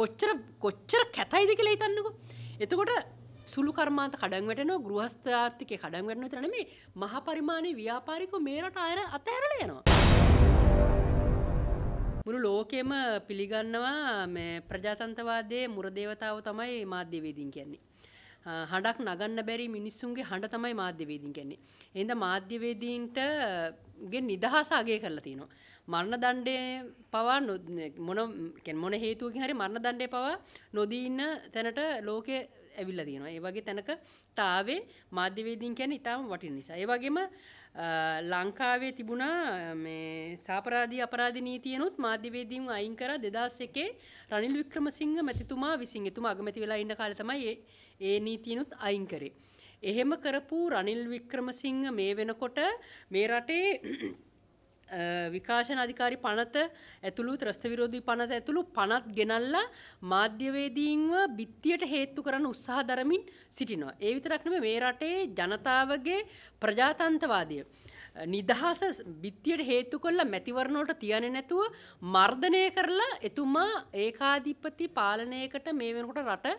කොච්චර කොච්චර කැතයිද කියලා හිතන්නකෝ. එතකොට සුළු කර්මාන්ත කඩංවැටනෝ ගෘහස්ථාර්ථිකය කඩංවැටන තරන මේ මහ පරිමාණය ව්‍යාපාරිකු මේරට අයර අතඇරල යනවා. මුළු ලෝකෙම පිළිගන්නවා ප්‍රජාතන්තවාදේ මුරදේවතාව තමයි මාධ්‍යවේදීන් කියන්නේ. හඬක් නගන්න බැරි මිනිස්සුන්ගේ හඬ තමයි මාධ්‍යවේදීන් කියන්නේ. එඳ මාධ්‍යවේදීන්ට ගේ නිදහස අගේ කරලා තියෙනවා. මරණ දණ්ඩය පවා මොන මොන හේතුවකින් හරි මරණ දණ්ඩය පවා නොදීන්න තැනට ලෝකය ඇවිල්ල තියෙනවා ඒවගේ තැනක ටාවේ මාධ්‍යවේදීන් කැන ඉතාම වටින නිසා ඒවගේම ලංකාවේ තිබුණා සාපරාධී අපරාධ නීතියනුත් මාධ්‍යවේදීන් අයින් කර දෙදස් එකේ රනිල් වික්‍රමසිංහ මැතිතුමා විසින් එතුමා අගමැති වෙලා ඉන්න කාලතමයි ඒ නීතියනුත් අයින් කරේ. එහෙම කරපු රනිල් වික්‍රමසිංහ මේ වෙනකොට මේ රටේ විකාශන අධිකාරි පනත ඇතුළු ත්‍රස්ත විරෝධී පනත ඇතුළු පනත් ගෙනල්ලා මාධ්‍යවේදීන්ව බිත්තියට හේත්තු කරන්න උත්සාහ දරමින් සිටිනවා. ඒ විතරක් නෙමෙයි මේ රටේ ජනතාවගේ ප්‍රජාතන්ත්‍රවාදය නිදහස බිත්තියට හේතු කොල්ලා මැතිවරණවලට තියන නැතුව මර්ධනය කරලා එතුමා ඒකාධිපති පාලනයකට මේ වෙනකොට රට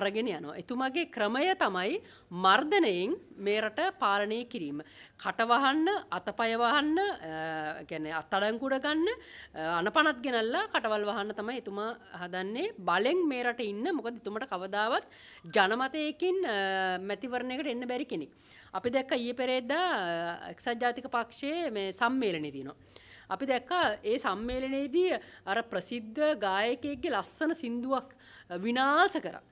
අරගෙන යනවා. එතුමාගේ ක්‍රමය තමයි මර්ධනයෙන් මේ රට පාලනය කිරීම. කටවහන්න අතපය වහන්න කියන්නේ අත්අඩංගුඩ ගන්න අනපනත් ගෙනල්ලා කටවල් වහන්න තමයි එතුමා හදන්නේ. බලෙන් මේ රට ඉන්න මොකද එතුමට කවදාවත් ජනමතයකින් මැතිවරණයකට එන්න බැරි කෙනෙක්. අපි දැක්ක ඊයේ පෙරේදා එක්සත් ජාතික පක්ෂයේ මේ සම්මේලනේ තියෙනවා. අපි දැක්කා ඒ සම්මේලනයේදී අර ප්‍රසිද්ධ ගායකයෙක්ගේ ලස්සන සින්දුවක් විනාශ කරා.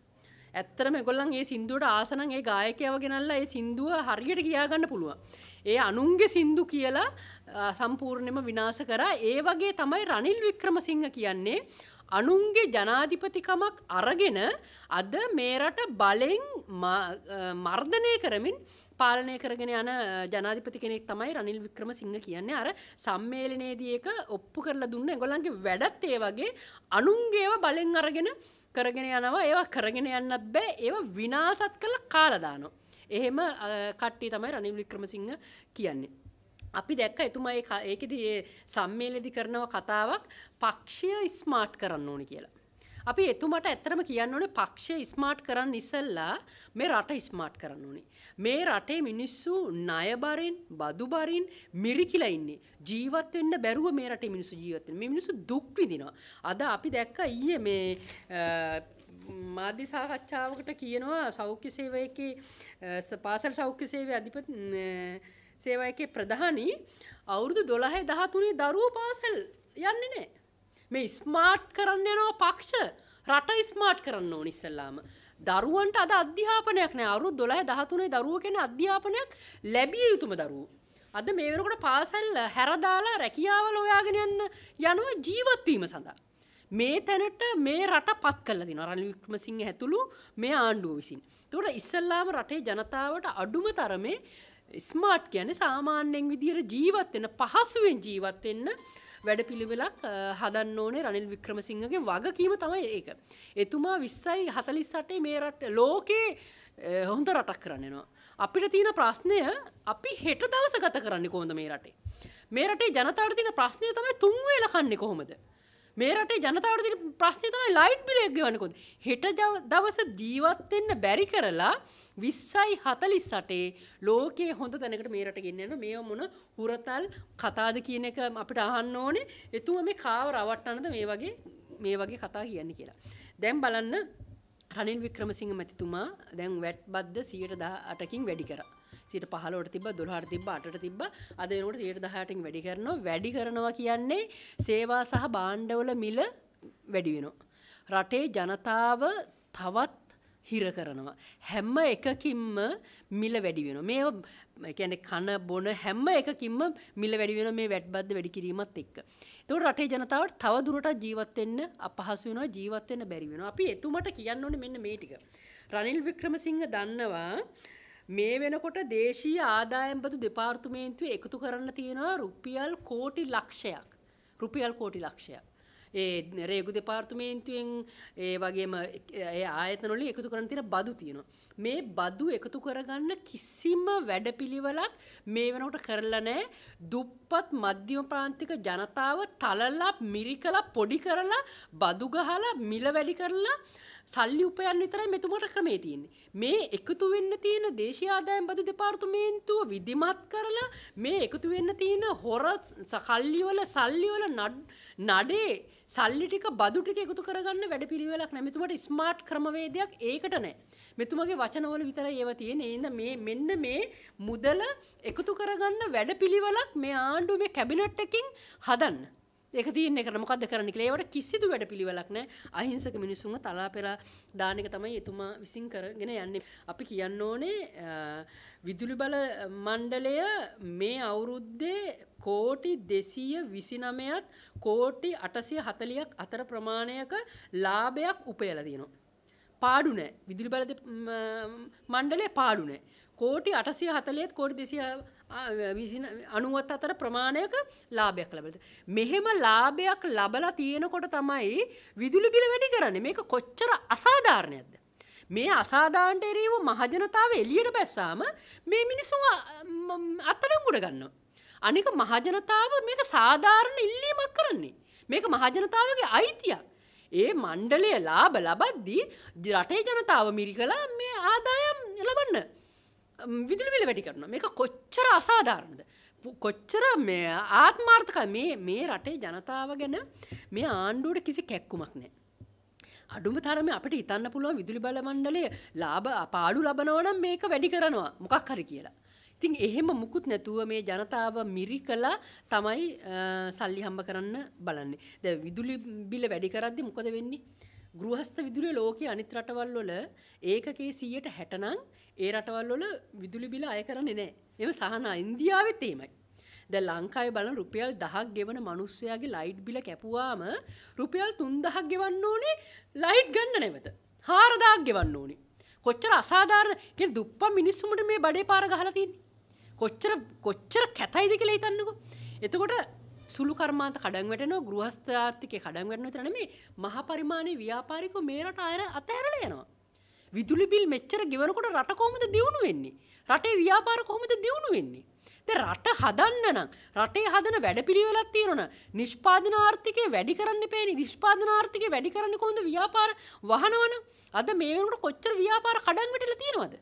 ඇත්තටම ඒගොල්ලන් ඒ සින්දුවට ආසනම් ඒ ගායකයව ගෙනල්ලා ඒ සින්දුව හරියට කියාගන්න පුළුවන්. ඒ අනුන්ගේ සින්දු කියලා සම්පූර්ණයෙන්ම විනාශ කරා. ඒ වගේ තමයි රනිල් වික්‍රමසිංහ කියන්නේ අනුන්ගේ ජනාධිපතිකමක් අරගෙන අද මේරට බලෙන් මර්ධනය කරමින් පාලනය කරගෙන යන ජනාධිපති කෙනෙක් තමයි රනිල් වික්‍රම සිංහ කියන්නේ අර සම්මේලනයේදක ඔප්පු කරලා දුන්න ගොලන්ගේ වැඩත් ඒ වගේ අනුන්ගේව බලෙන් අරගෙන කරගෙන යනවා ඒවා කරගෙන යන්නත් බෑ ඒවා විනාසත් කළ කාලදානො. එහෙම කට්ටි තමයි රනිල් වික්‍රම සිංහ කියන්නේ. අපි දැක්ක එතුමයි ඒකෙදි ඒ සම්මේලෙදි කරනව කතාවක් පක්ෂය ස්මාර්ට් කරන්න ඕනි කියලා. අපි එතුමට ඇත්තරම කියන්න ඕනේ පක්ෂය ස්මාර්ට් කරන්න ඉස්සෙල්ලා මේ රට ස්මාර්ට් කරන්න ඕනේ. මේ රටේ මිනිස්සු ණයබරින්, බදුබරින් මිරිකිලා ඉන්නේ. ජීවත් වෙන්න බැරුව මේ රටේ මිනිස්සු ජීවත් වෙන. මේ මිනිස්සු දුක් විඳිනවා. අද අපි දැක්ක ඊයේ මේ මාධ්‍ය සාකච්ඡාවකට කියනවා සෞඛ්‍ය සේවයකේ පාසල් සෞඛ්‍ය සේවයේ අධිපති සේවා එකේ ප්‍රධානී අවුරුදු 12 13 දරුවෝ පාසල් යන්නේ නැහැ. මේ ස්මාර්ට් කරන්න යනවා පක්ෂ රට ස්මාර්ට් කරන්න ඕන ඉස්සල්ලාම. දරුවන්ට අද අධ්‍යාපනයක් නෑ අවුරුදු 12 13 දරුවෝ කෙන අධ්‍යාපනයක් ලැබිය යුතුම දරුවෝ. අද මේ වෙනකොට පාසල් හැරදාලා රැකියාවල හොයාගෙන යන්න යනවා ජීවත් වීම සඳහා. මේ තැනට මේ රට පත් කල දින රනිල් වික්‍රමසිංහ ඇතුළු මේ ආණ්ඩුව විසින්. එතකොට ඉස්සල්ලාම රටේ ජනතාවට අඩුම තරමේ ස්මාර්ට් ගැන සාමාන්‍යයෙන් විදිහට ජීවත්වෙන පහසුවෙන් ජීවත්වෙන්න වැඩ පිළිවෙලක් හදන්න ඕනේ රනිල් වික්‍රමසිංහගේ වගකීම තමයි ඒක. එතුමා විස්සයි හතලිස් සටේ මේ රට ලෝකේ හොඳ රටක් කරන්නවා. අපිට තියෙන ප්‍රශ්නය අපි හෙට දවස ගත කරන්නේ කොහොඳ මේ රටේ. මේ රටේ ජනතාවට තියෙන ප්‍රශ්නය තමයි තුන්වේල කන්නේ කොහොමද? මේ රටේ ජනතාවට තියෙන ප්‍රශ්නේ තමයි ලයිට් බිල් එක ගෙවන්නේ කොහොමද? හෙට දවස ජීවත් වෙන්න බැරි කරලා 20යි 48 ලෝකයේ හොඳ තැනකට මේ රට ගෙන්න යනවා. මේ මොන හුරතල් කතාද කියන එක අපිට අහන්න ඕනේ. එතුම මේ කාව රවට්ටන්නද මේ වගේ මේ වගේ කතා කියන්නේ කියලා. දැන් බලන්න රනිල් වික්‍රමසිංහ මැතිතුමා දැන් වැට් බද්ධ සියට දහ අටකින් වැඩි කර සිට පහලට තිබ දොහට තිබ අට තිබ අදනට සියට දහටින් වැඩි කරනවා වැඩි කරනවා කියන්නේ සේවා සහ බාණ්ඩවල මිල වැඩි වෙනවා. රටේ ජනතාව තවත් හිර කරනවා. හැම්ම එකකින්ම මිල වැඩි වෙන. මේ එකන කන බොන හැම්ම එකකින්ම මිල වැඩිවෙන මේ වැට්බද්ද වැඩි කිරීමත් එක්ක. තොට රටේ ජනතාවට තවදුරට ජීවත්වෙන්න අපහසුවෙන ජීවත්වෙන බැරිවෙන අපි එතුමට කියන්න ඕන මෙන්න මේටික. රනිල් වික්‍රමසිංහ දන්නවා මේ වෙනකොට දේශී ආදායම්බදු දෙපාර්තුමේන්තුව එකතු කරන්න තියෙනවා රුපියල් කෝටි ලක්ෂයක් රුපියල් කෝටි ලක්ෂයක්. ඒ රේගු දෙපාර්තමේන්තුවෙන් ඒ වගේම ආයතනොල එකතු කරන තින බදු තියෙනවා මේ බදු එකතු කරගන්න කිසිම වැඩපිළිවෙලක් මේ වෙනකොට කරලා නෑ දුප්පත් මධ්‍යම ප්‍රාන්තික ජනතාව තලලා මිරිකලා පොඩි කරලා බදු ගහලා මිල වැඩි කරලා සල්ලි උපයන්න විතරයි මෙතුමට ක්‍රමේ තියෙන්නේ. මේ එකතු වෙන්න තියෙන දේශීය ආදායම් බදු දෙපාර්තමේන්තුව විධිමත් කරලා මේ එකතු වෙන්න තියෙන හොර සල්ලි වල සල්ලි වල නඩේ සල්ලි ටික බදු ටික එකතු කරගන්න වැඩපිළිවෙලක් නැහැ. මෙතුමට ස්මාර්ට් ක්‍රමවේදයක් ඒකට නැහැ. මෙතුමගේ වචනවල විතරයි ඒව තියෙන්නේ. එහෙනම් මේ මෙන්න මේ මුදල එකතු කරගන්න වැඩපිළිවෙලක් මේ ආණ්ඩුවේ කැබිනට් එකකින් හදන්න. ඒක තියන්නේ කරන මොකක්ද කරන්න කියලා. ඒවට කිසිදු වැඩ පිළිවෙලක් නැහැ. අහිංසක මිනිසුන්ව තලා පෙරා දාන එක තමයි එතුමා විසින් කරගෙන යන්නේ. අපි කියන්න ඕනේ විදුලි බල මණ්ඩලය මේ අවුරුද්දේ කෝටි දෙසීය විසිනමයත් කෝටි අටසිය හතලියක් අතර ප්‍රමාණයක ලාභයක් උපයල දයනවා. පාඩුනෑ විදුලි බල මණ්ඩලේ පාඩුනෑ කෝටි අටසිය හතලයත් කෝටි දෙසිය අනුවත් අතර ප්‍රමාණයක ලාභයක් ලැබෙද. මෙහෙම ලාභයක් ලබලා තියෙනකොට තමයි විදුලි බිල වැඩි කරන්නේ මේක කොච්චර අසාධාරණයක්ද. මේ අසාධාන්ට එරීව මහජනතාව එලියට බැස්සාම මේ මිනිසුන් අත්තලංගුඩ ගන්න. අනික මහජනතාව මේක සාධාරණ ඉල්ලීමක් කරන්නේ. මේක මහජනතාවගේ අයිතියක්. ඒ මණ්ඩලය ලාභ ලබද්දී රටේ ජනතාව මිරි කලා මේ ආදායම් ලබන්න. විදුලිබිල වැඩි කරනවා මේක කොච්චර අසාධාරණද. කොච්චර මේ ආත්මාර්ථක මේ මේ රටේ ජනතාව ගැන මේ ආණ්ඩුවට කිසි කැක්කුමක් නෑ. අඩුම තරම අපට ඉතන්න පුළුවන් විදුලි බල මණ්ඩලේ ලාභ පාඩු ලබනවනම් මේක වැඩි කරනවා මොකක් හරි කියලා. ඉතින් එහෙම මුකුත් නැතුව මේ ජනතාව මිරි කලා තමයි සල්ලි හම්බ කරන්න බලන්නේ. ද විදුලි බිල වැඩි කරද්දි මොකද වෙන්නේ? ගෘහස්ත විදුලිය ලෝකයේ අනිත් රටවල් වල ඒකකයේ 160 නම් ඒ රටවල් වල විදුලි බිල අය කරන්නේ නැහැ. එහෙම සහනා ඉන්දියාවෙත් එහෙමයි. දැන් ලංකාවේ බලන රුපියල් 1000ක් ගෙවන මිනිස්සයාගේ ලයිට් බිල කැපුවාම රුපියල් 3000ක් ගෙවන්න ඕනේ ලයිට් ගන්න නැවත. 4000ක් ගෙවන්න ඕනේ. කොච්චර අසාධාරණ කියන්නේ දුප්පා මිනිස්සුන්ට මේ බඩේ පාර ගහලා තියෙන්නේ. කොච්චර කොච්චර කැතයිද කියලා හිතන්නකෝ. එතකොට සුළු කර්මාන්ත කඩංවැටනෝ ගෘහස්ථාර්ථිකය කඩංවැටන තරන මේ මහ පරිමාණය ව්‍යාපාරිකෝ මේරට අයර අතඇරල යනවා. විදුලි බිල් මෙච්චර ගෙවනකොට රට කොහොමද දියුණු වෙන්නේ. රටේ ව්‍යාපාර කොහොමද දියුණු වෙන්නේ. ද රට හදන්න නම් රටේ හදන වැඩපිළිවෙලක් තියෙනවන නිෂ්පාදන ආර්ථිකය වැඩි කරන්න පේනි නිෂ්පාදන ආර්ථිකය වැඩි කරන්න කොහොමද ව්‍යාපාර වහනවන අද මේ වෙනකොට කොච්චර ව්‍යාපාර කඩන් වැටලා තියෙනවද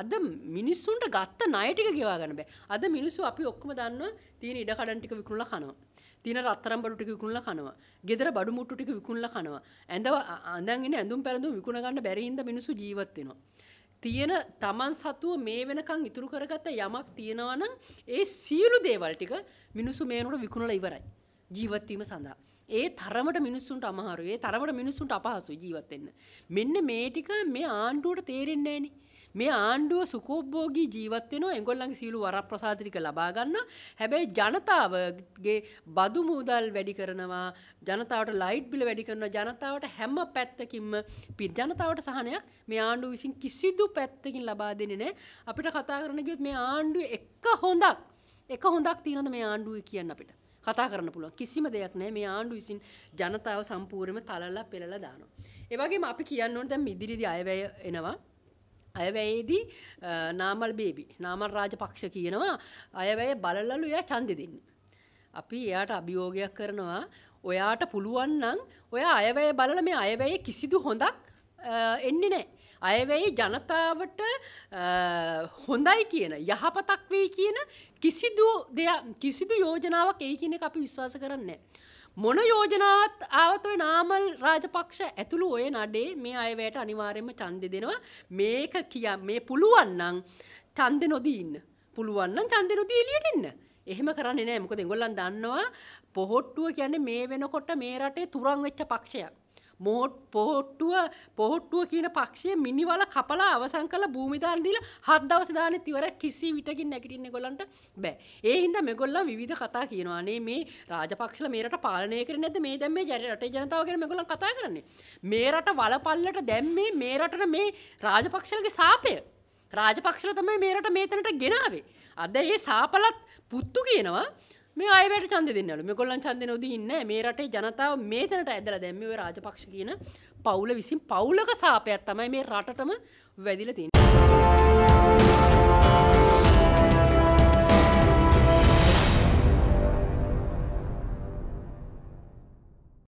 අද මිනිස්සුන්ට ගත්ත ණයටික ගෙවා ගන්න බෑ. අද මිනිස්සු අපි ඔක්කොම දන්නවා තියෙන ඉඩ කඩන් ටික විකුණලා කනවා. තින රත්තරම් බඩු ටික විකුණලා කනවා. ගෙදර බඩු මුට්ටු ටික විකුණලා කනවා. ඇඳව අඳන් ඉන්නේ ඇඳුම් පැළඳුම් විකුණ ගන්න බැරි හින්දා මිනිස්සු ජීවත් වෙනවා. තියෙන තමන් සතුව මේ වෙනකන් ඉතුරු කරගත්ත යමක් තියෙනවා නම් ඒ සියලු දේවල් ටික මිනිස්සු මේනට විකුණලා ඉවරයි. ජීවත් වීම සඳහා. ඒ තරමට මිනිස්සුන්ට අමාරුයි. ඒ තරමට මිනිස්සුන්ට අපහසුයි ජීවත් වෙන්න. මෙන්න මේ ටික මේ ආණ්ඩුවට තේරෙන්නේ නැහෙනේ. මේ ආණ්ඩුව සුකෝබ්බෝගී ජීවත් වෙනවා එංගොල්ලන්ගේ සීලු වරප්‍රසාද ටික ලබා ගන්න. හැබැයි ජනතාවගේ බදු මුදල් වැඩි කරනවා, ජනතාවට ලයිට් බිල වැඩි කරනවා, ජනතාවට හැම පැත්තකින්ම ජනතාවට සහනයක් මේ ආණ්ඩුව විසින් කිසිදු පැත්තකින් ලබා දෙන්නේ නැහැ. අපිට කතා කරන ගියොත් මේ ආණ්ඩුවේ එක හොඳක් එක හොඳක් තියෙනවද මේ ආණ්ඩුවේ කියන්න අපිට? කතා කරන්න පුළුවන් කිසිම දෙයක් නෑ මේ ආණ්ඩු විසින් ජනතාව සම්පූර්ණයෙන්ම තලලා පෙරලා දානවා. ඒ වගේම අපි කියන්න ඕනේ දැන් ඉදිරිදී අයවැය එනවා. අයවැයේදී නාමල් බේබි නාමල් රාජපක්ෂ කියනවා අයවැය බලලලු එයා ඡන්දෙ දෙන්න. අපි එයාට අභියෝගයක් කරනවා ඔයාට පුළුවන් නම් ඔයා අයවැය බලලා මේ අයවැයේ කිසිදු හොඳක් එන්නේ නැහැ. අයවැයේ ජනතාවට හොඳයි කියන යහපතක් වෙයි කියන කිසිදු දෙයක් කිසිදු යෝජනාවක් එයි කියන එක අපි විශ්වාස කරන්නේ නැහැ. මොන යෝජනාවත් ආවත ඔය නාමල් රාජපක්ෂ ඇතුළු ඔය නඩේ මේ අයවැයට අනිවාර්යෙන්ම ඡන්දෙ දෙනවා මේක කිය මේ පුළුවන් නම් ඡන්දෙ නොදී ඉන්න පුළුවන් නම් ඡන්දෙ නොදී එළියට එන්න එහෙම කරන්නේ නැහැ මොකද ඒගොල්ලන් දන්නවා පොහොට්ටුව කියන්නේ මේ වෙනකොට මේ රටේ තුරන් වෙච්ච පක්ෂයක් මෝට් පෝට්ටුව පෝට්ටුව කියන පක්ෂය මිනිවල කපලා අවසං කල භූමිදාන් දීලා හත් දවස් දානෙ ඉවර කිසි විටකින් නැගිටින්න ඒගොල්ලන්ට බෑ. ඒ හින්දා මේගොල්ලන් විවිධ කතා කියනවා. අනේ මේ රාජපක්ෂලා මේ රට පාලනය කරන්නේ නැද්ද? මේ දැන් මේ රටේ ජනතාව ගැන මේගොල්ලන් කතා කරන්නේ. මේ රට වලපල්ලට දැම්මේ මේ රටට මේ රාජපක්ෂලගේ සාපය. රාජපක්ෂල තමයි මේරට මේතනට ගෙනාවේ. අද ඒ සාපලත් පුත්තු කියනවා මේ අයවැට චන්ද දෙන්නලු මේ කොල්ලන් චන්දන නොදීන්න මේ රටේ ජනතාව මේතනට ඇදල දැම්ම රාජපක්ෂ කියන පවුල විසින් පවුලක සාපයක් තමයි මේ රටටම වැදිල තින්.